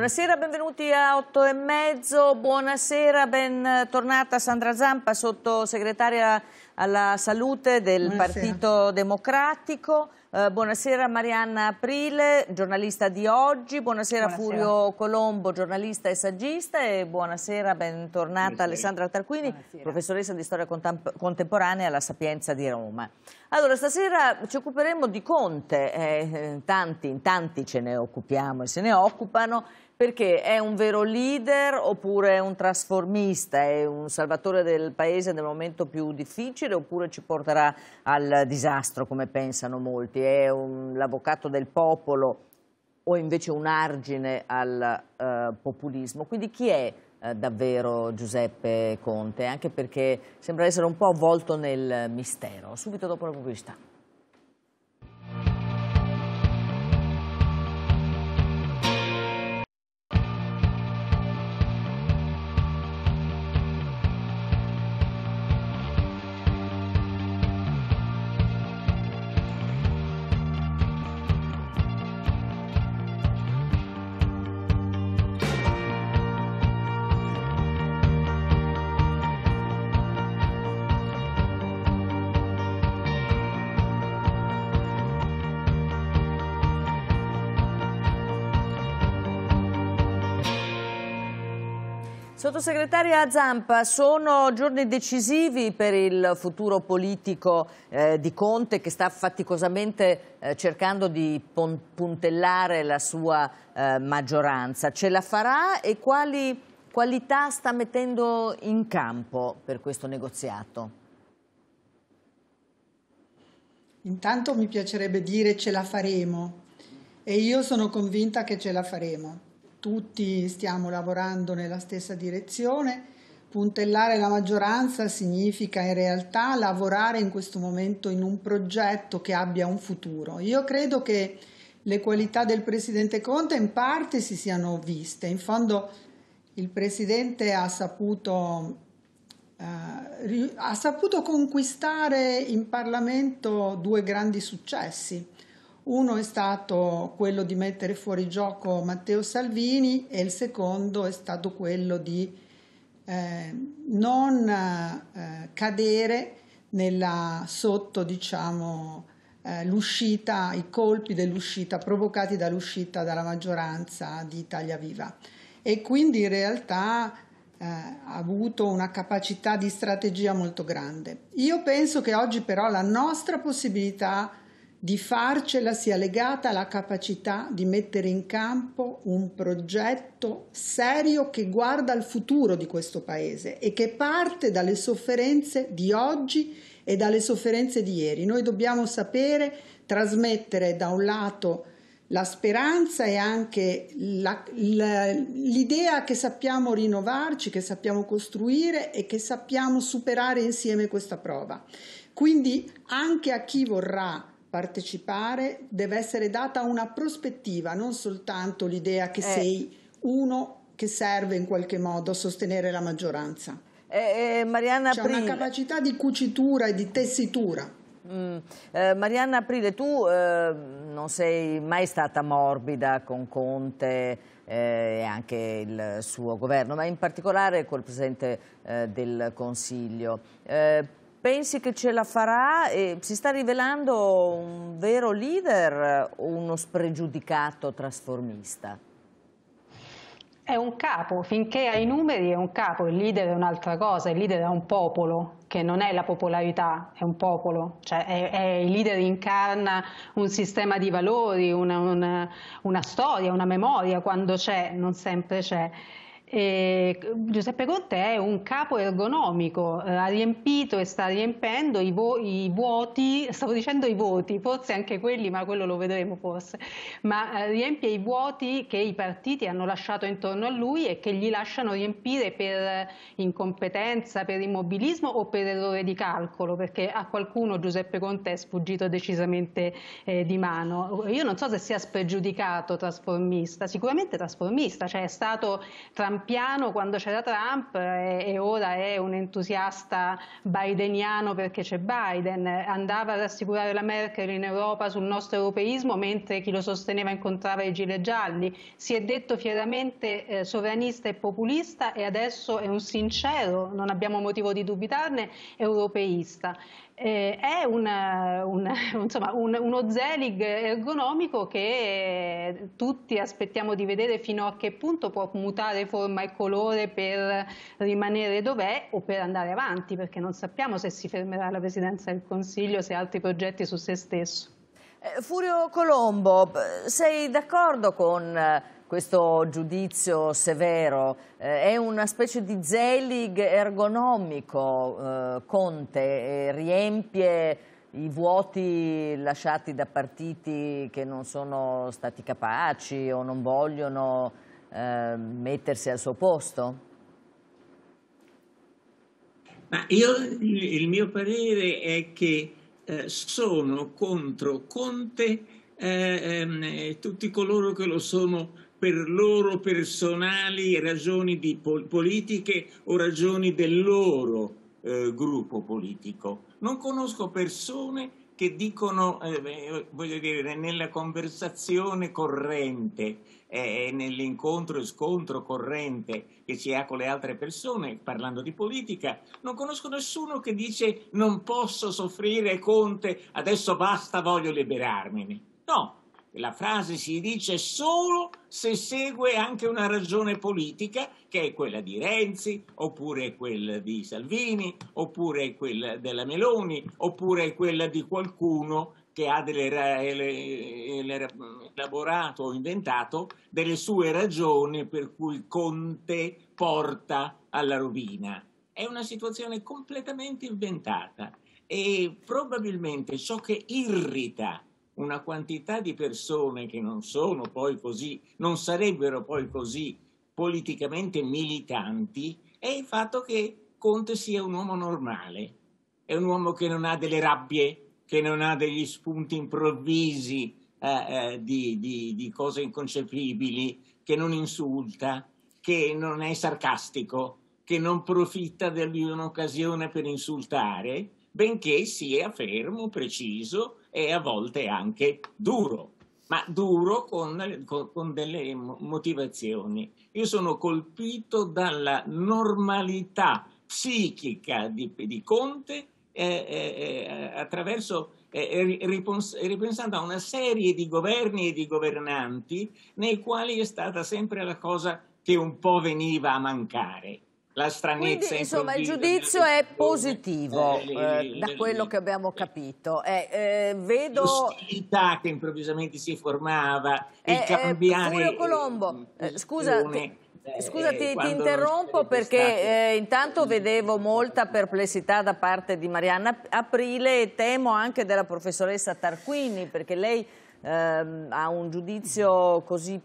Buonasera, benvenuti a 8 e mezzo, buonasera, bentornata Sandra Zampa, sottosegretaria alla salute del buonasera. Partito Democratico. Eh, buonasera Marianna Aprile, giornalista di oggi, buonasera, buonasera, Furio Colombo, giornalista e saggista e buonasera, bentornata buonasera. Alessandra Tarquini, professoressa di storia contemporanea alla Sapienza di Roma. Allora, stasera ci occuperemo di Conte, eh, eh tanti, in tanti ce ne occupiamo e se ne occupano, perché è un vero leader oppure è un trasformista, è un salvatore del paese nel momento più difficile oppure ci porterà al disastro come pensano molti? È l'avvocato del popolo o invece un argine al eh, populismo? Quindi chi è eh, davvero Giuseppe Conte? Anche perché sembra essere un po' avvolto nel mistero. Subito dopo la pubblicità. Sottosegretaria Zampa, sono giorni decisivi per il futuro politico eh, di Conte che sta faticosamente eh, cercando di puntellare la sua eh, maggioranza. Ce la farà e quali qualità sta mettendo in campo per questo negoziato? Intanto mi piacerebbe dire ce la faremo e io sono convinta che ce la faremo tutti stiamo lavorando nella stessa direzione. Puntellare la maggioranza significa in realtà lavorare in questo momento in un progetto che abbia un futuro. Io credo che le qualità del presidente Conte in parte si siano viste. In fondo il presidente ha saputo, eh, ha saputo conquistare in Parlamento due grandi successi uno è stato quello di mettere fuori gioco Matteo Salvini e il secondo è stato quello di eh, non eh, cadere nella, sotto diciamo, eh, l'uscita, i colpi dell'uscita provocati dall'uscita dalla maggioranza di Italia Viva. E quindi in realtà eh, ha avuto una capacità di strategia molto grande. Io penso che oggi però la nostra possibilità di farcela sia legata alla capacità di mettere in campo un progetto serio che guarda al futuro di questo Paese e che parte dalle sofferenze di oggi e dalle sofferenze di ieri. Noi dobbiamo sapere trasmettere da un lato la speranza e anche la, la, l'idea che sappiamo rinnovarci, che sappiamo costruire e che sappiamo superare insieme questa prova. Quindi anche a chi vorrà partecipare deve essere data una prospettiva, non soltanto l'idea che eh. sei uno che serve in qualche modo a sostenere la maggioranza. Eh, eh, Mariana C'è April... una capacità di cucitura e di tessitura. Mm. Eh, Marianna Aprile, tu eh, non sei mai stata morbida con Conte eh, e anche il suo governo, ma in particolare col Presidente eh, del Consiglio eh, Pensi che ce la farà? Eh, si sta rivelando un vero leader o uno spregiudicato trasformista? È un capo, finché ha i numeri è un capo, il leader è un'altra cosa, il leader è un popolo, che non è la popolarità, è un popolo, cioè è, è, il leader incarna un sistema di valori, una, una, una storia, una memoria, quando c'è, non sempre c'è. Eh, Giuseppe Conte è un capo ergonomico, eh, ha riempito e sta riempendo i, vo- i, vuoti, stavo dicendo i voti, forse anche quelli, ma quello lo vedremo forse, ma eh, riempie i vuoti che i partiti hanno lasciato intorno a lui e che gli lasciano riempire per incompetenza, per immobilismo o per errore di calcolo, perché a qualcuno Giuseppe Conte è sfuggito decisamente eh, di mano. Io non so se sia spregiudicato trasformista, sicuramente trasformista, cioè è stato trampato trumpiano quando c'era Trump e, e, ora è un entusiasta bideniano perché c'è Biden. Andava a rassicurare la Merkel in Europa sul nostro europeismo mentre chi lo sosteneva incontrava i gilet gialli. Si è detto fieramente eh, sovranista e populista e adesso è un sincero, non abbiamo motivo di dubitarne, europeista. Eh, è una, eh, una, insomma, un, uno Zelig ergonomico che eh, tutti aspettiamo di vedere fino a che punto può mutare forma e colore per rimanere dov'è o per andare avanti, perché non sappiamo se si fermerà la Presidenza del Consiglio, se ha altri progetti su se stesso. Eh, Furio Colombo, sei d'accordo con eh, questo giudizio severo, eh, è una specie di Zelig ergonomico eh, Conte, riempie i vuoti lasciati da partiti che non sono stati capaci o non vogliono eh, mettersi al suo posto? Ma io, il mio parere è che eh, sono contro Conte eh, ehm, tutti coloro che lo sono per loro personali ragioni pol politiche o ragioni del loro eh, gruppo politico. Non conosco persone che dicono, eh, voglio dire, nella conversazione corrente, eh, nell'incontro e scontro corrente che si ha con le altre persone, parlando di politica, non conosco nessuno che dice non posso soffrire Conte, adesso basta, voglio liberarmene. No, la frase si dice solo se segue anche una ragione politica, che è quella di Renzi, oppure quella di Salvini, oppure quella della Meloni, oppure quella di qualcuno che ha elaborato o inventato delle sue ragioni per cui Conte porta alla rovina. È una situazione completamente inventata e probabilmente ciò che irrita una quantità di persone che non sono poi così, non sarebbero poi così politicamente militanti, è il fatto che Conte sia un uomo normale, è un uomo che non ha delle rabbie, che non ha degli spunti improvvisi eh, eh, di, di, di cose inconcepibili, che non insulta, che non è sarcastico, che non profitta di un'occasione per insultare, benché sia fermo, preciso, e a volte anche duro, ma duro con, con, con delle motivazioni. Io sono colpito dalla normalità psichica di, di Conte eh, eh, eh attraverso eh, eh ripensando a una serie di governi e di governanti nei quali è stata sempre la cosa che un po' veniva a mancare la stranezza. Quindi, insomma, il giudizio è positivo eh, eh, da quello che abbiamo capito. Eh, eh vedo l'ostilità che improvvisamente si formava, il eh, eh, cambiare. Furio Colombo, scusa. Ti... Scusa, ti, ti interrompo perché eh, intanto vedevo molta perplessità da parte di Marianna Aprile e temo anche della professoressa Tarquini perché lei eh, ha un giudizio così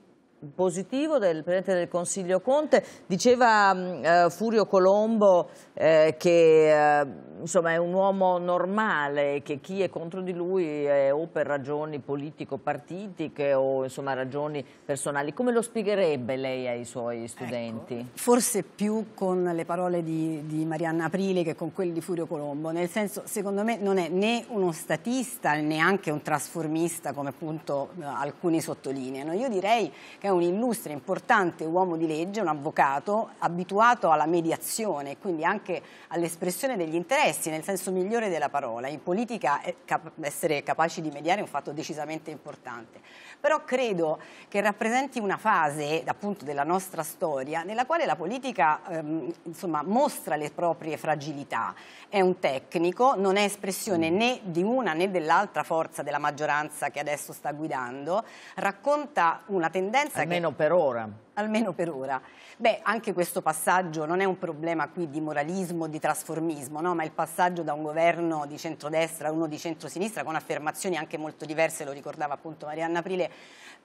positivo del Presidente del Consiglio Conte. Diceva mm, eh, Furio Colombo eh, che eh, insomma, è un uomo normale che chi è contro di lui è o per ragioni politico-partitiche o insomma, ragioni personali. Come lo spiegherebbe lei ai suoi ecco, studenti? Ecco, forse più con le parole di, di Marianna Aprile che con quelle di Furio Colombo, nel senso secondo me non è né uno statista né anche un trasformista come appunto eh, alcuni sottolineano. Io direi che è un illustre, importante uomo di legge, un avvocato abituato alla mediazione, e quindi anche all'espressione degli interessi complessi nel senso migliore della parola. In politica eh, cap essere capaci di mediare è un fatto decisamente importante, però credo che rappresenti una fase appunto della nostra storia nella quale la politica ehm, insomma, mostra le proprie fragilità. È un tecnico, non è espressione mm. né di una né dell'altra forza della maggioranza che adesso sta guidando, racconta una tendenza Almeno che... per ora almeno per ora. Beh, anche questo passaggio non è un problema qui di moralismo, di trasformismo, no? ma il passaggio da un governo di centrodestra a uno di centrosinistra con affermazioni anche molto diverse, lo ricordava appunto Marianna Aprile,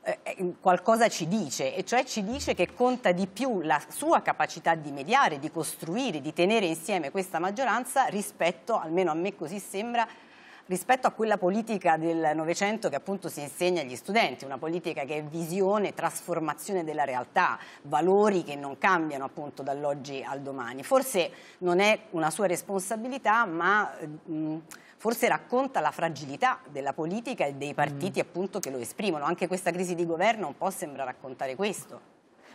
eh, qualcosa ci dice, e cioè ci dice che conta di più la sua capacità di mediare, di costruire, di tenere insieme questa maggioranza rispetto, almeno a me così sembra, rispetto a quella politica del Novecento che appunto si insegna agli studenti, una politica che è visione, trasformazione della realtà, valori che non cambiano appunto dall'oggi al domani. Forse non è una sua responsabilità, ma... Mh, mm, forse racconta la fragilità della politica e dei partiti mm. appunto che lo esprimono. Anche questa crisi di governo un po' sembra raccontare questo.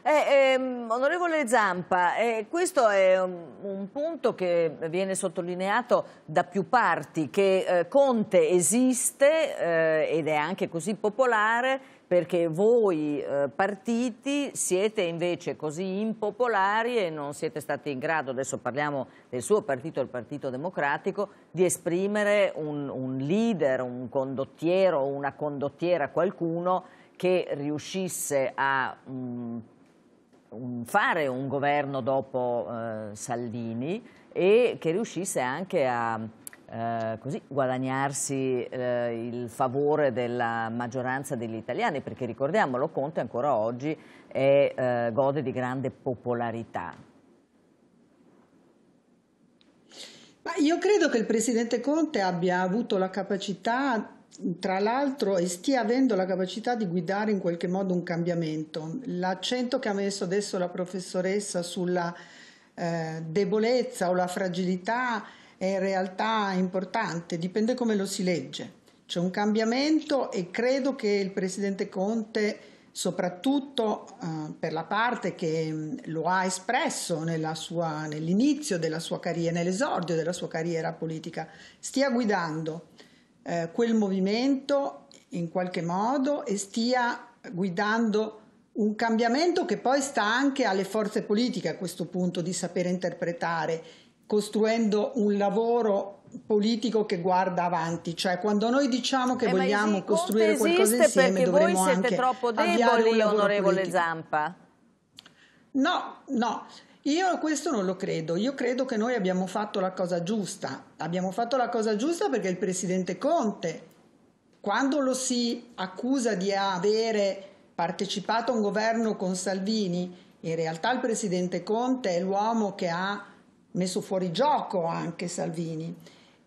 Eh, ehm, onorevole Zampa, eh, questo è un, un, punto che viene sottolineato da più parti, che eh, Conte esiste eh, ed è anche così popolare perché voi eh, partiti siete invece così impopolari e non siete stati in grado, adesso parliamo del suo partito, il Partito Democratico, di esprimere un, un leader, un condottiero, una condottiera, qualcuno che riuscisse a mh, mm, un fare un governo dopo eh, Salvini e che riuscisse anche a eh, così, guadagnarsi eh, il favore della maggioranza degli italiani, perché ricordiamolo, Conte ancora oggi è, eh, gode di grande popolarità. Ma io credo che il presidente Conte abbia avuto la capacità tra l'altro e stia avendo la capacità di guidare in qualche modo un cambiamento. L'accento che ha messo adesso la professoressa sulla eh, debolezza o la fragilità è in realtà importante, dipende come lo si legge. C'è un cambiamento e credo che il presidente Conte, soprattutto eh, per la parte che mm, lo ha espresso nell'inizio della sua carriera, nell'esordio della sua carriera politica, stia guidando eh, quel movimento in qualche modo e stia guidando un cambiamento che poi sta anche alle forze politiche a questo punto di sapere interpretare, costruendo un lavoro politico che guarda avanti, cioè quando noi diciamo che eh, vogliamo costruire qualcosa insieme dovremmo anche voi siete troppo deboli, onorevole politico. Zampa. No, no, io a questo non lo credo, io credo che noi abbiamo fatto la cosa giusta, abbiamo fatto la cosa giusta perché il presidente Conte, quando lo si accusa di avere partecipato a un governo con Salvini, in realtà il presidente Conte è l'uomo che ha messo fuori gioco anche Salvini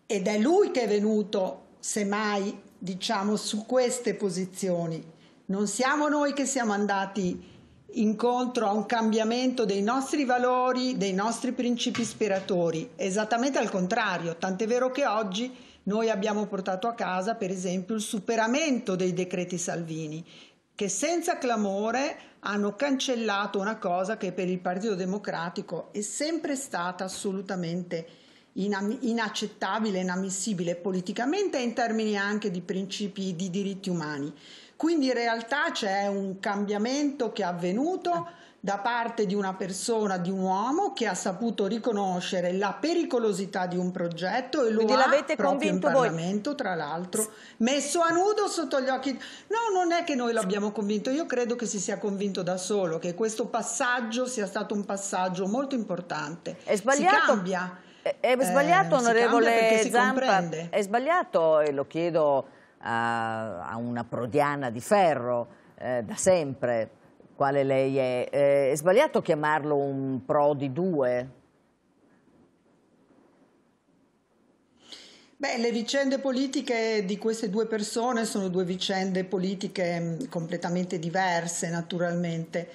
ed è lui che è venuto, semmai, diciamo, su queste posizioni. Non siamo noi che siamo andati incontro a un cambiamento dei nostri valori, dei nostri principi ispiratori, esattamente al contrario, tant'è vero che oggi noi abbiamo portato a casa, per esempio, il superamento dei decreti Salvini, che senza clamore hanno cancellato una cosa che per il Partito Democratico è sempre stata assolutamente inaccettabile, inammissibile politicamente e in termini anche di principi di diritti umani. Quindi in realtà c'è un cambiamento che è avvenuto da parte di una persona, di un uomo che ha saputo riconoscere la pericolosità di un progetto e lo Quindi ha proprio in Parlamento, voi. tra l'altro, messo a nudo sotto gli occhi. No, non è che noi l'abbiamo convinto, io credo che si sia convinto da solo, che questo passaggio sia stato un passaggio molto importante. È sbagliato. Si cambia. È, è sbagliato, eh, onorevole Zampa. È sbagliato, e lo chiedo a, a una prodiana di ferro eh, da sempre, quale lei è. Eh, è sbagliato chiamarlo un pro di due? Beh, le vicende politiche di queste due persone sono due vicende politiche mm, completamente diverse, naturalmente.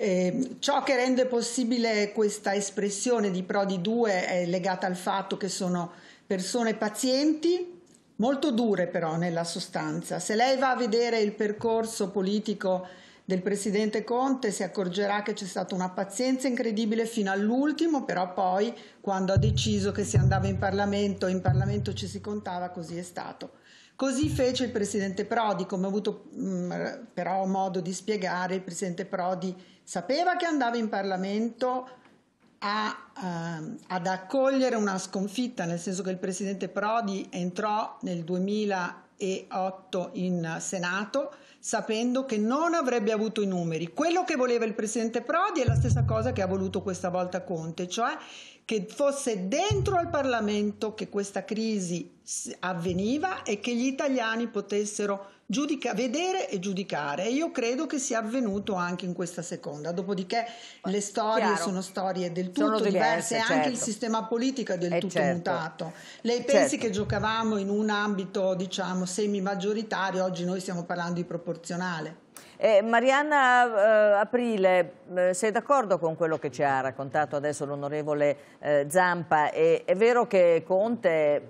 Eh, ciò che rende possibile questa espressione di pro di due è legata al fatto che sono persone pazienti, molto dure però nella sostanza. Se lei va a vedere il percorso politico del presidente Conte si accorgerà che c'è stata una pazienza incredibile fino all'ultimo, però poi quando ha deciso che si andava in Parlamento, in Parlamento ci si contava, così è stato. Così fece il presidente Prodi, come ho avuto mh, mm, però modo di spiegare, il presidente Prodi sapeva che andava in Parlamento a, ehm, ad accogliere una sconfitta, nel senso che il presidente Prodi entrò nel 2008 in Senato sapendo che non avrebbe avuto i numeri. Quello che voleva il presidente Prodi è la stessa cosa che ha voluto questa volta Conte, cioè che fosse dentro al Parlamento che questa crisi avveniva e che gli italiani potessero giudica, vedere e giudicare. E io credo che sia avvenuto anche in questa seconda. Dopodiché le storie Chiaro. sono storie del tutto sono diverse, diverse certo. anche il certo. sistema politico è del è eh, tutto certo. mutato. Lei pensi certo. che giocavamo in un ambito, diciamo, semi-maggioritario, oggi noi stiamo parlando di proporzionale? Eh, Marianna eh, Aprile, eh, sei d'accordo con quello che ci ha raccontato adesso l'onorevole eh, Zampa? E, è vero che Conte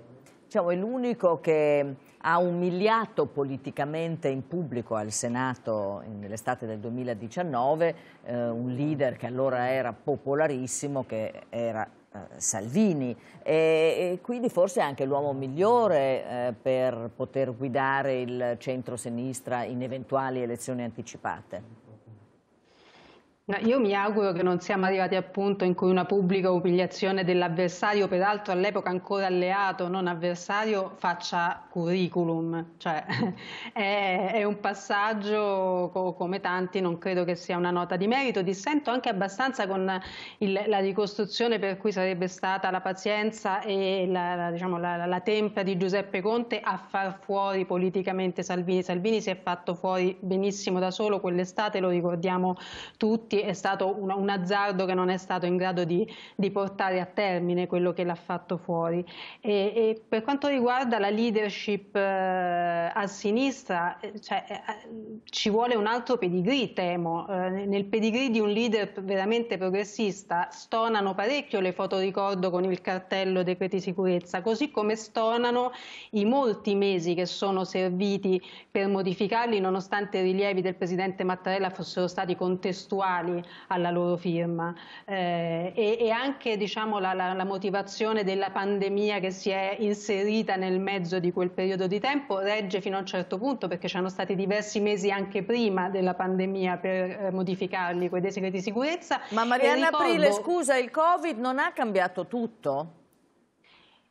diciamo, è l'unico che ha umiliato politicamente in pubblico al Senato nell'estate del 2019 eh, un leader che allora era popolarissimo, che era eh, Salvini e, e, quindi forse è anche l'uomo migliore eh, per poter guidare il centro-sinistra in eventuali elezioni anticipate. Io mi auguro che non siamo arrivati al punto in cui una pubblica umiliazione dell'avversario, peraltro all'epoca ancora alleato, non avversario, faccia curriculum. Cioè, è, è, un passaggio co come tanti, non credo che sia una nota di merito. Dissento anche abbastanza con il, la ricostruzione per cui sarebbe stata la pazienza e la, la, diciamo, la, la tempra di Giuseppe Conte a far fuori politicamente Salvini. Salvini si è fatto fuori benissimo da solo quell'estate, lo ricordiamo tutti è stato un, un azzardo che non è stato in grado di, di portare a termine quello che l'ha fatto fuori. E, e per quanto riguarda la leadership eh, a sinistra, eh, cioè, eh, ci vuole un altro pedigree, temo. Eh, nel pedigree di un leader veramente progressista stonano parecchio le foto ricordo con il cartello decreti sicurezza, così come stonano i molti mesi che sono serviti per modificarli, nonostante i rilievi del presidente Mattarella fossero stati contestuali sociali alla loro firma eh, e, e, anche diciamo, la, la, la, motivazione della pandemia che si è inserita nel mezzo di quel periodo di tempo regge fino a un certo punto perché c'erano stati diversi mesi anche prima della pandemia per eh, modificarli quei decreti di sicurezza. Ma Marianna ricordo... Aprile, scusa, il Covid non ha cambiato tutto?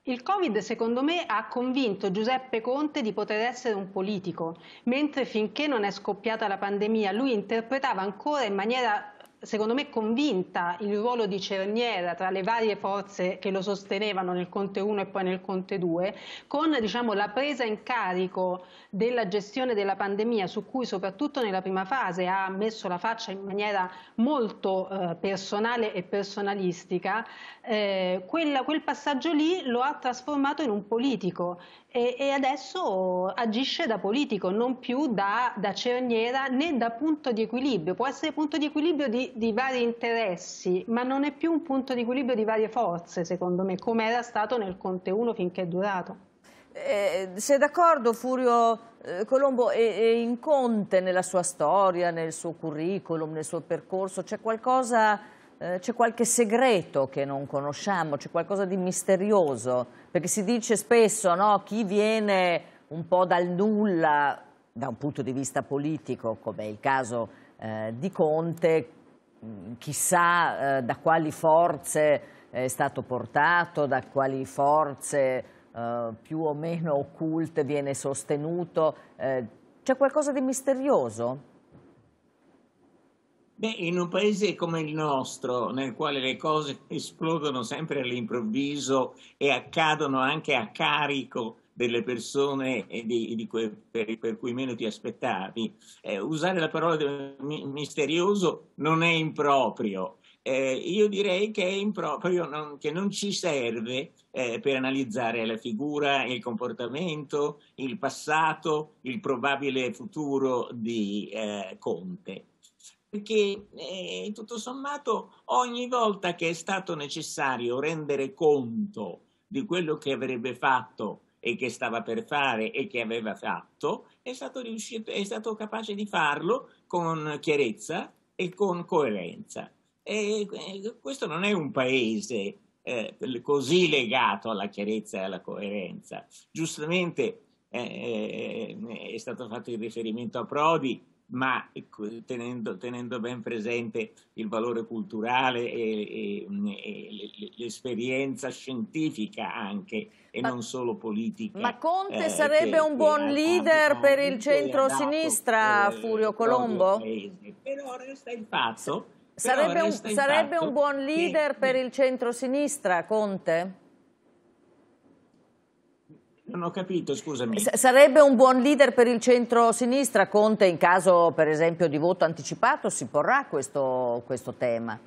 Il Covid secondo me ha convinto Giuseppe Conte di poter essere un politico, mentre finché non è scoppiata la pandemia lui interpretava ancora in maniera secondo me convinta il ruolo di cerniera tra le varie forze che lo sostenevano nel Conte 1 e poi nel Conte 2, con diciamo, la presa in carico della gestione della pandemia su cui soprattutto nella prima fase ha messo la faccia in maniera molto eh, personale e personalistica, eh, quella, quel passaggio lì lo ha trasformato in un politico e, e adesso agisce da politico, non più da, da, cerniera né da punto di equilibrio. Può essere punto di equilibrio di, di vari interessi, ma non è più un punto di equilibrio di varie forze, secondo me, come era stato nel Conte 1 finché è durato. Eh, sei d'accordo Furio eh, Colombo e, e, in Conte nella sua storia, nel suo curriculum, nel suo percorso c'è qualcosa eh, c'è qualche segreto che non conosciamo, c'è qualcosa di misterioso, perché si dice spesso no, chi viene un po' dal nulla da un punto di vista politico, come è il caso eh, di Conte, mm, chissà eh, da quali forze è stato portato, da quali forze eh, più o meno occulte viene sostenuto, eh, c'è qualcosa di misterioso? Beh, in un paese come il nostro, nel quale le cose esplodono sempre all'improvviso e accadono anche a carico delle persone di, di que, per, per, cui meno ti aspettavi, eh, usare la parola misterioso non è improprio. Eh, io direi che è improprio, non, che non ci serve eh, per analizzare la figura, il comportamento, il passato, il probabile futuro di eh, Conte perché eh, tutto sommato ogni volta che è stato necessario rendere conto di quello che avrebbe fatto e che stava per fare e che aveva fatto, è stato, riuscito, è stato capace di farlo con chiarezza e con coerenza. E, eh, questo non è un paese eh, così legato alla chiarezza e alla coerenza. Giustamente eh, eh, eh, è stato fatto il riferimento a Prodi, ma ecco, tenendo, tenendo, ben presente il valore culturale e, e, mm, e l'esperienza scientifica anche e ma, non solo politica. Ma Conte eh, sarebbe che, un buon leader ha, per il centro-sinistra, eh, Furio Colombo? Però resta il fatto. Sarebbe, un, sarebbe un buon leader che, per il centro-sinistra, Conte? Non ho capito, scusami. S sarebbe un buon leader per il centro-sinistra? Conte, in caso per esempio di voto anticipato, si porrà questo, questo tema?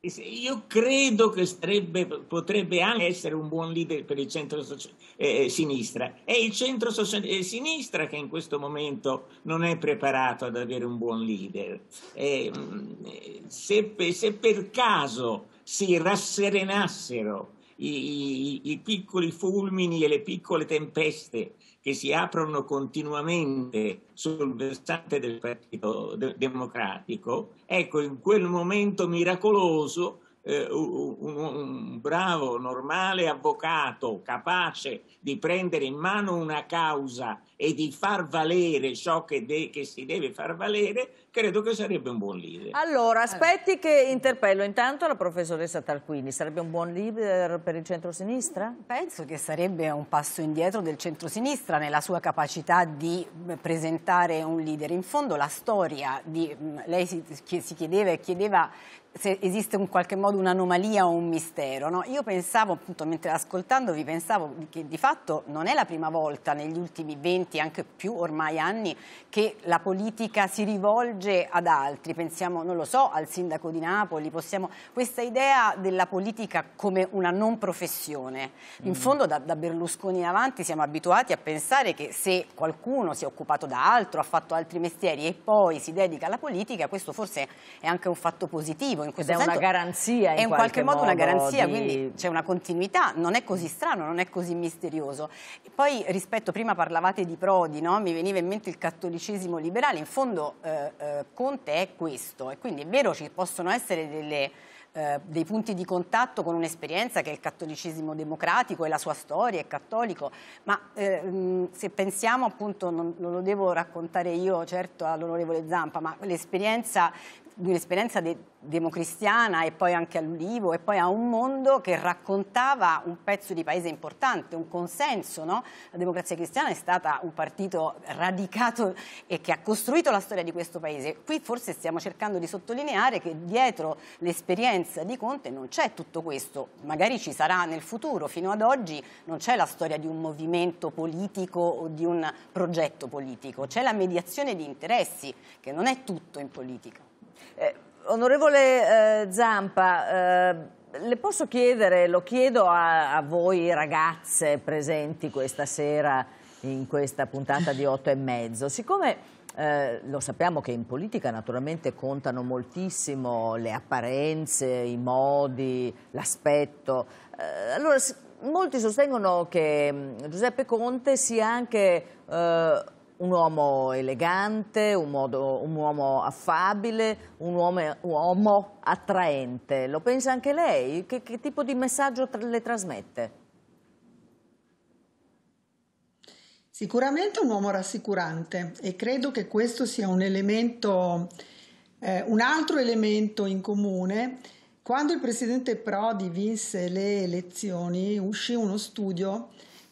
Io credo che sarebbe, potrebbe anche essere un buon leader per il centro-sinistra. Eh, eh è il centro-sinistra che in questo momento non è preparato ad avere un buon leader. Eh, mm, se, se per caso si rasserenassero i, i, piccoli fulmini e le piccole tempeste che si aprono continuamente sul versante del Partito Democratico, ecco, in quel momento miracoloso eh, un, un bravo, normale avvocato capace di prendere in mano una causa e di far valere ciò che, de, che, si deve far valere, credo che sarebbe un buon leader. Allora, eh. aspetti che interpello intanto la professoressa Tarquini. Sarebbe un buon leader per il centrosinistra? Penso che sarebbe un passo indietro del centrosinistra nella sua capacità di eh, presentare un leader. In fondo la storia di... Mm, lei si, chiedeva, e chiedeva se esiste in qualche modo un'anomalia o un mistero. No? Io pensavo, appunto, mentre ascoltandovi, pensavo che di fatto non è la prima volta negli ultimi 20, anche più ormai anni, che la politica si rivolge ad altri. Pensiamo, non lo so, al sindaco di Napoli, possiamo... Questa idea della politica come una non professione. In mm. fondo da, da Berlusconi in avanti siamo abituati a pensare che se qualcuno si è occupato da altro, ha fatto altri mestieri e poi si dedica alla politica, questo forse è anche un fatto positivo in questo Ed senso. una garanzia. In è in qualche, qualche modo, una garanzia, di... quindi c'è una continuità, non è così strano, non è così misterioso. poi rispetto, prima parlavate di Prodi, no? mi veniva in mente il cattolicesimo liberale, in fondo eh, eh, Conte è questo e quindi è vero ci possono essere delle eh, dei punti di contatto con un'esperienza che è il cattolicesimo democratico e la sua storia, è cattolico, ma ehm, se pensiamo appunto, non, non, lo devo raccontare io certo all'onorevole Zampa, ma l'esperienza di un'esperienza de democristiana e poi anche all'Ulivo e poi a un mondo che raccontava un pezzo di paese importante, un consenso. No? La democrazia cristiana è stata un partito radicato e che ha costruito la storia di questo paese. Qui forse stiamo cercando di sottolineare che dietro l'esperienza di Conte non c'è tutto questo, magari ci sarà nel futuro, fino ad oggi non c'è la storia di un movimento politico o di un progetto politico, c'è la mediazione di interessi che non è tutto in politica. Eh, onorevole eh, Zampa, eh, le posso chiedere, lo chiedo a, a, voi ragazze presenti questa sera in questa puntata di otto e mezzo, siccome eh, lo sappiamo che in politica naturalmente contano moltissimo le apparenze, i modi, l'aspetto, eh, allora molti sostengono che mm, Giuseppe Conte sia anche eh, un uomo elegante, un, modo, un uomo affabile, un uomo, uomo, attraente. Lo pensa anche lei? Che, che tipo di messaggio tra, le trasmette? Sicuramente un uomo rassicurante e credo che questo sia un elemento, eh, un altro elemento in comune. Quando il presidente Prodi vinse le elezioni uscì uno studio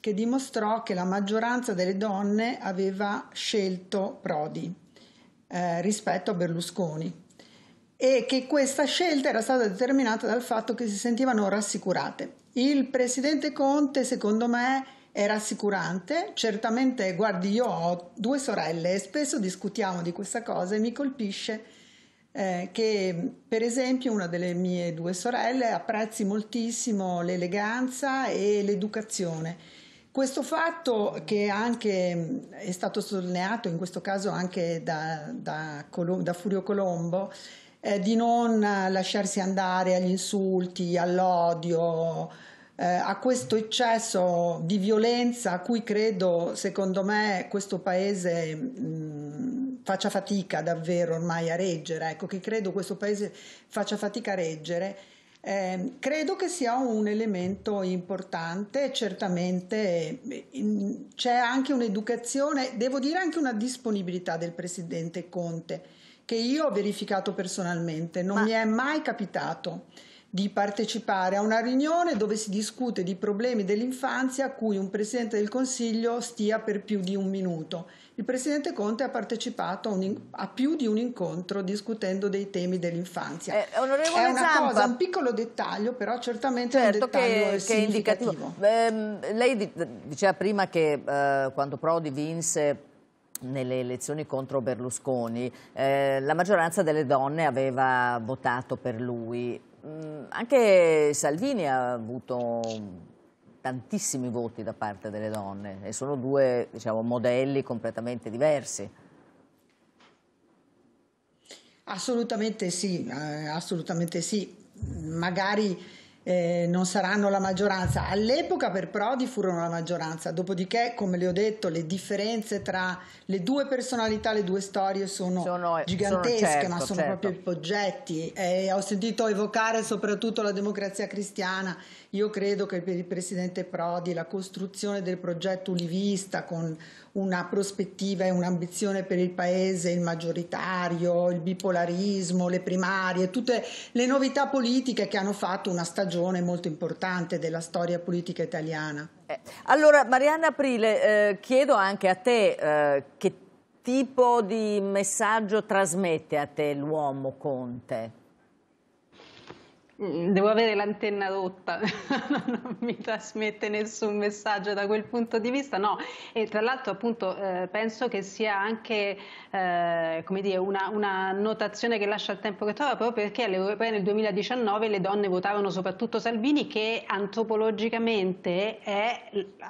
che dimostrò che la maggioranza delle donne aveva scelto Prodi eh, rispetto a Berlusconi e che questa scelta era stata determinata dal fatto che si sentivano rassicurate. Il presidente Conte, secondo me, è rassicurante, certamente, guardi, io ho due sorelle e spesso discutiamo di questa cosa e mi colpisce eh, che, per esempio, una delle mie due sorelle apprezzi moltissimo l'eleganza e l'educazione questo fatto che anche è stato sottolineato in questo caso anche da, da, Colom- da Furio Colombo eh, di non lasciarsi andare agli insulti, all'odio, eh, a questo eccesso di violenza a cui credo, secondo me, questo paese mh, faccia fatica davvero ormai a reggere, ecco che credo questo paese faccia fatica a reggere eh, credo che sia un elemento importante, certamente eh, in, c'è anche un'educazione, devo dire anche una disponibilità del Presidente Conte, che io ho verificato personalmente, non Ma... mi è mai capitato di partecipare a una riunione dove si discute di problemi dell'infanzia a cui un Presidente del Consiglio stia per più di un minuto. Il Presidente Conte ha partecipato a, un, a più di un incontro discutendo dei temi dell'infanzia. Eh, È una Zampa. cosa, un piccolo dettaglio, però certamente certo un dettaglio che, che è indicativo. Eh, lei diceva prima che eh, quando Prodi vinse nelle elezioni contro Berlusconi, eh, la maggioranza delle donne aveva votato per lui. Mm, anche Salvini ha avuto tantissimi voti da parte delle donne e sono due diciamo, modelli completamente diversi. Assolutamente sì, eh, assolutamente sì. Magari eh, non saranno la maggioranza. All'epoca per Prodi furono la maggioranza, dopodiché, come le ho detto, le differenze tra le due personalità, le due storie sono, sono gigantesche, certo, sono certo, ma sono certo. proprio poggetti. Eh, ho sentito evocare soprattutto la democrazia cristiana. Io credo che per il presidente Prodi la costruzione del progetto ulivista con una prospettiva e un'ambizione per il paese, il maggioritario, il bipolarismo, le primarie, tutte le novità politiche che hanno fatto una stagione molto importante della storia politica italiana. Eh, allora Marianna Aprile, eh, chiedo anche a te eh, che tipo di messaggio trasmette a te l'uomo Conte? Mm, devo avere l'antenna rotta, non mi trasmette nessun messaggio da quel punto di vista, no. E tra l'altro appunto eh, penso che sia anche eh, come dire, una, una, notazione che lascia il tempo che trova proprio perché alle europee nel 2019 le donne votarono soprattutto Salvini che antropologicamente è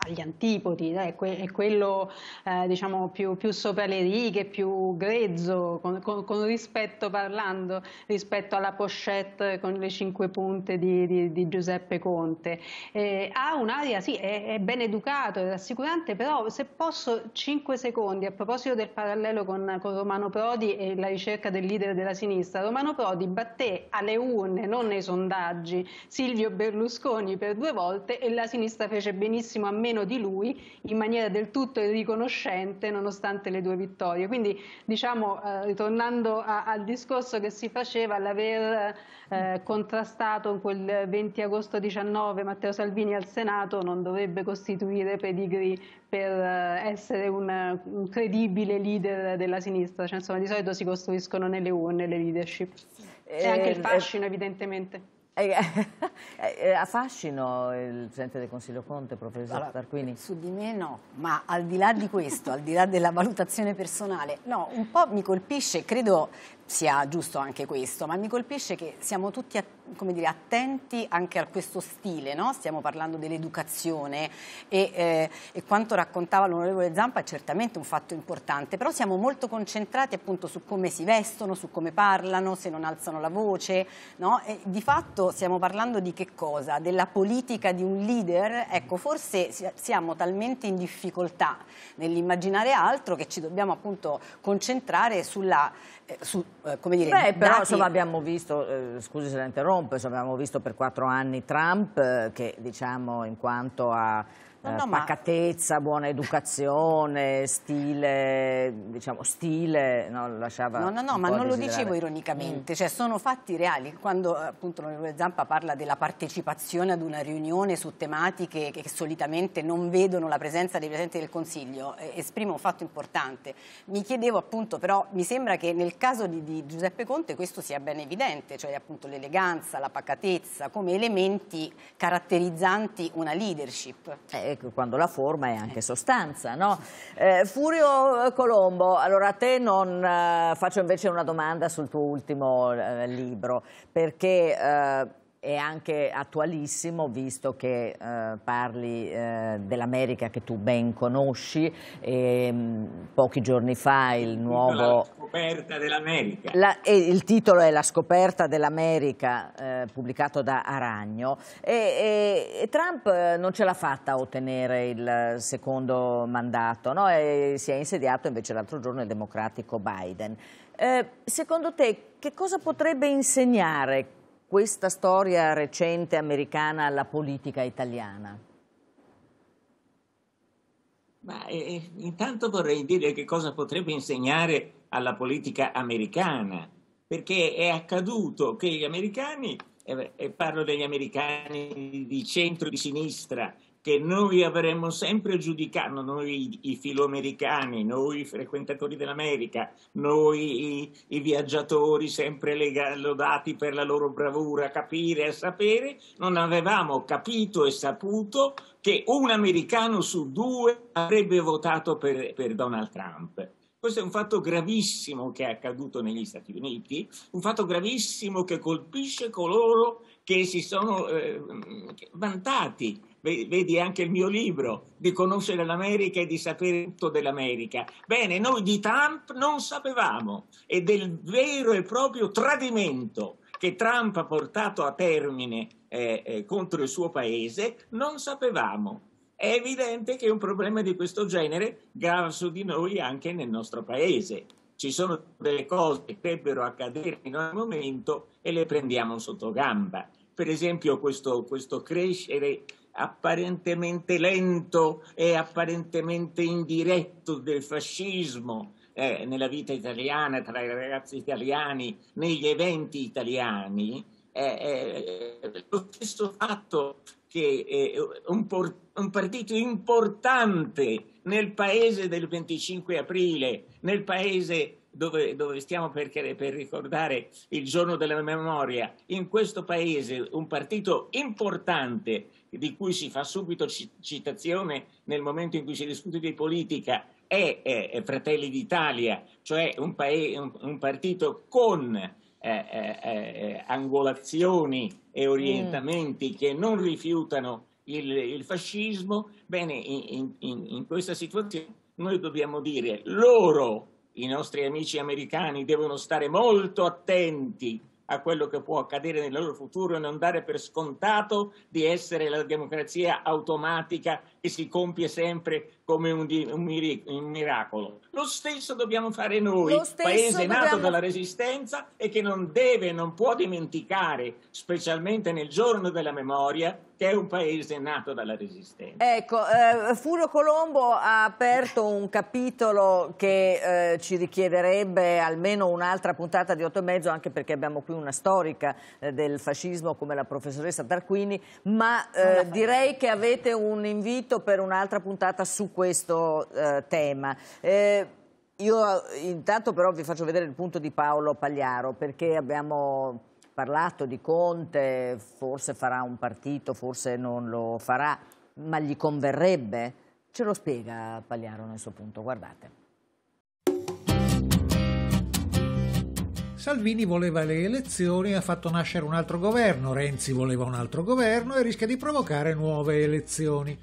agli antipodi, è, eh, que è quello eh, diciamo più, più, sopra le righe, più grezzo, con, con, con rispetto parlando, rispetto alla pochette con le 5 cinque punte di, di, di Giuseppe Conte. Eh, ha un'aria, sì, è, è, ben educato, è rassicurante, però se posso 5 secondi a proposito del parallelo con, con Romano Prodi e la ricerca del leader della sinistra. Romano Prodi batté alle urne, non nei sondaggi, Silvio Berlusconi per due volte e la sinistra fece benissimo a meno di lui in maniera del tutto irriconoscente nonostante le due vittorie. Quindi diciamo, eh, ritornando a, al discorso che si faceva, l'aver eh, contrastato stato in quel 20 eh, agosto 19 Matteo Salvini al Senato non dovrebbe costituire pedigree per eh, essere un, un credibile leader della sinistra, cioè, insomma, di solito si costruiscono nelle urne le leadership. E eh, anche il fascino evidentemente. Eh, fascino il Presidente del Consiglio Conte, professor allora, Tarquini? Su di me no, ma al di là di questo, al di là della valutazione personale, no, un po' mi colpisce, credo sia giusto anche questo, ma mi colpisce che siamo tutti dire, attenti anche a questo stile, no? stiamo parlando dell'educazione e, eh, e, quanto raccontava l'onorevole Zampa è certamente un fatto importante, però siamo molto concentrati appunto su come si vestono, su come parlano, se non alzano la voce, no? di fatto stiamo parlando di che cosa? Della politica di un leader? Ecco, forse siamo talmente in difficoltà nell'immaginare altro che ci dobbiamo appunto concentrare sulla, eh, su, eh, come dire, Beh, però dati... insomma, abbiamo visto, eh, scusi se la interrompo, insomma, abbiamo visto per quattro anni Trump eh, che diciamo in quanto a no, no, eh, pacatezza, ma... buona educazione, stile, diciamo, stile, no, lasciava No, no, no, ma non lo dicevo ironicamente, mm. cioè sono fatti reali. Quando appunto l'onorevole Zampa parla della partecipazione ad una riunione su tematiche che, solitamente non vedono la presenza dei Presidenti del Consiglio, eh, esprimo un fatto importante. Mi chiedevo appunto, però mi sembra che nel caso di, di Giuseppe Conte questo sia ben evidente, cioè appunto l'eleganza, la pacatezza come elementi caratterizzanti una leadership. Eh, perché quando la forma è eh. anche sostanza. No? Eh, Furio Colombo, allora a te non eh, faccio invece una domanda sul tuo ultimo eh, libro, perché eh, è anche attualissimo visto che eh, parli eh, dell'America che tu ben conosci e, ehm, pochi giorni fa il nuovo... La scoperta dell'America. il titolo è La scoperta dell'America eh, pubblicato da Aragno e, e, e, Trump eh, non ce l'ha fatta a ottenere il secondo mandato no? e si è insediato invece l'altro giorno il democratico Biden. Eh, secondo te che cosa potrebbe insegnare questa storia recente americana alla politica italiana? Ma, eh, eh, intanto vorrei dire che cosa potrebbe insegnare alla politica americana, perché è accaduto che gli americani, eh, eh parlo degli americani di centro di sinistra, che noi avremmo sempre giudicato, noi i filoamericani, noi i frequentatori dell'America, noi i, i viaggiatori sempre lega- lodati per la loro bravura a capire e a sapere, non avevamo capito e saputo che un americano su due avrebbe votato per, per Donald Trump. Questo è un fatto gravissimo che è accaduto negli Stati Uniti, un fatto gravissimo che colpisce coloro che si sono eh, vantati vedi anche il mio libro, di conoscere l'America e di sapere tutto dell'America. Bene, noi di Trump non sapevamo e del vero e proprio tradimento che Trump ha portato a termine eh, eh, contro il suo paese, non sapevamo. È evidente che un problema di questo genere grava su di noi anche nel nostro paese. Ci sono delle cose che dovrebbero accadere in ogni momento e le prendiamo sotto gamba. Per esempio questo, questo crescere apparentemente lento e apparentemente indiretto del fascismo eh, nella vita italiana, tra i ragazzi italiani, negli eventi italiani, eh, eh, lo stesso fatto che eh, un, un partito importante nel paese del 25 aprile, nel paese dove, dove stiamo per, per, ricordare il giorno della memoria, in questo paese un partito importante di cui si fa subito citazione nel momento in cui si discute di politica è, è, è Fratelli d'Italia, cioè un, un, un, partito con eh, eh, eh angolazioni e mm. orientamenti mm. che non rifiutano il, il, fascismo, bene, in, in, in, questa situazione noi dobbiamo dire loro i nostri amici americani devono stare molto attenti a quello che può accadere nel loro futuro e non dare per scontato di essere la democrazia automatica che si compie sempre come un, un, un miracolo. Lo stesso dobbiamo fare noi, paese dobbiamo... nato dalla resistenza e che non deve, non può dimenticare, specialmente nel giorno della memoria, che è un paese nato dalla resistenza. Ecco, eh, Furio Colombo ha aperto un capitolo che eh, ci richiederebbe almeno un'altra puntata di otto e mezzo, anche perché abbiamo qui una storica eh, del fascismo come la professoressa Tarquini, ma eh, direi che avete un invito appuntamento per un'altra puntata su questo eh, tema. Eh, io intanto però vi faccio vedere il punto di Paolo Pagliaro perché abbiamo parlato di Conte, forse farà un partito, forse non lo farà, ma gli converrebbe. Ce lo spiega Pagliaro nel suo punto, guardate. Salvini voleva le elezioni ha fatto nascere un altro governo, Renzi voleva un altro governo e rischia di provocare nuove elezioni.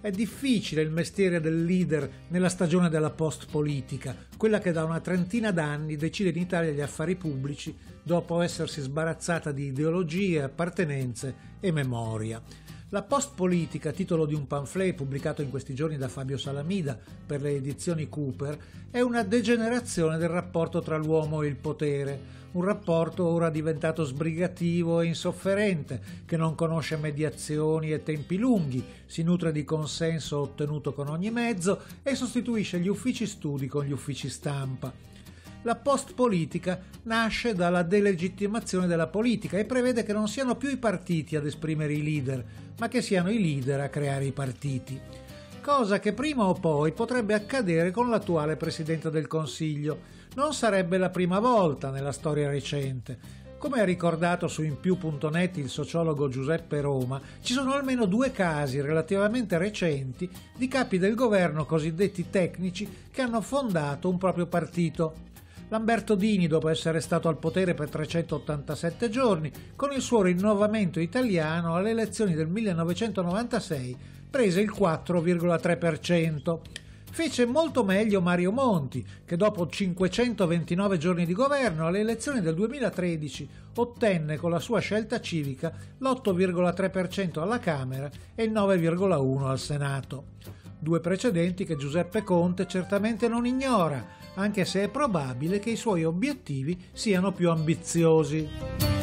È difficile il mestiere del leader nella stagione della post-politica, quella che da una trentina d'anni decide in Italia gli affari pubblici dopo essersi sbarazzata di ideologie, appartenenze e memoria. La post-politica, titolo di un pamphlet pubblicato in questi giorni da Fabio Salamida per le edizioni Cooper, è una degenerazione del rapporto tra l'uomo e il potere, un rapporto ora diventato sbrigativo e insofferente, che non conosce mediazioni e tempi lunghi, si nutre di consenso ottenuto con ogni mezzo e sostituisce gli uffici studi con gli uffici stampa. La post-politica nasce dalla delegittimazione della politica e prevede che non siano più i partiti ad esprimere i leader, ma che siano i leader a creare i partiti cosa che prima o poi potrebbe accadere con l'attuale Presidente del Consiglio, non sarebbe la prima volta nella storia recente. Come ha ricordato su inpiù.net il sociologo Giuseppe Roma, ci sono almeno due casi relativamente recenti di capi del governo cosiddetti tecnici che hanno fondato un proprio partito. Lamberto Dini, dopo essere stato al potere per 387 giorni, con il suo rinnovamento italiano alle elezioni del 1996 prese il 4,3% fece molto meglio Mario Monti, che dopo 529 giorni di governo alle elezioni del 2013 ottenne con la sua scelta civica l'8,3% alla Camera e il 9,1% al Senato. Due precedenti che Giuseppe Conte certamente non ignora, anche se è probabile che i suoi obiettivi siano più ambiziosi.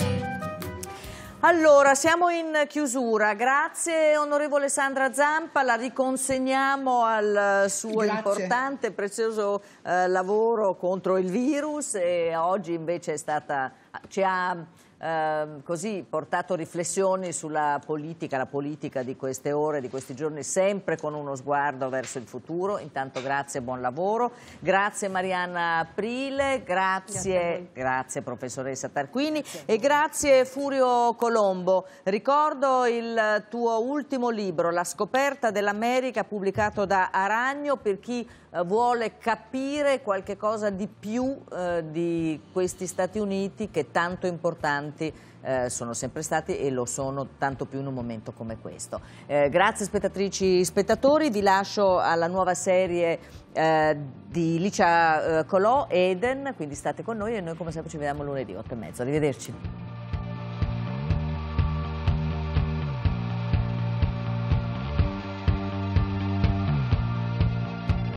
Allora, siamo in chiusura. Grazie onorevole Sandra Zampa, la riconsegniamo al suo Grazie. importante, prezioso eh, lavoro contro il virus e oggi invece è stata, ci ha Ehm, così portato riflessioni sulla politica, la politica di queste ore, di questi giorni, sempre con uno sguardo verso il futuro. Intanto grazie e buon lavoro. Grazie Mariana Aprile, grazie, grazie, grazie professoressa Tarquini grazie. e grazie Furio Colombo. Ricordo il tuo ultimo libro, La scoperta dell'America, pubblicato da Aragno, per chi eh, vuole capire qualche cosa di più eh, di questi Stati Uniti che tanto importanti eh, sono sempre stati e lo sono tanto più in un momento come questo. grazie spettatrici e spettatori, vi lascio alla nuova serie di Licia Colò, Eden, quindi state con noi e noi come sempre ci vediamo lunedì 8 e mezzo. Arrivederci.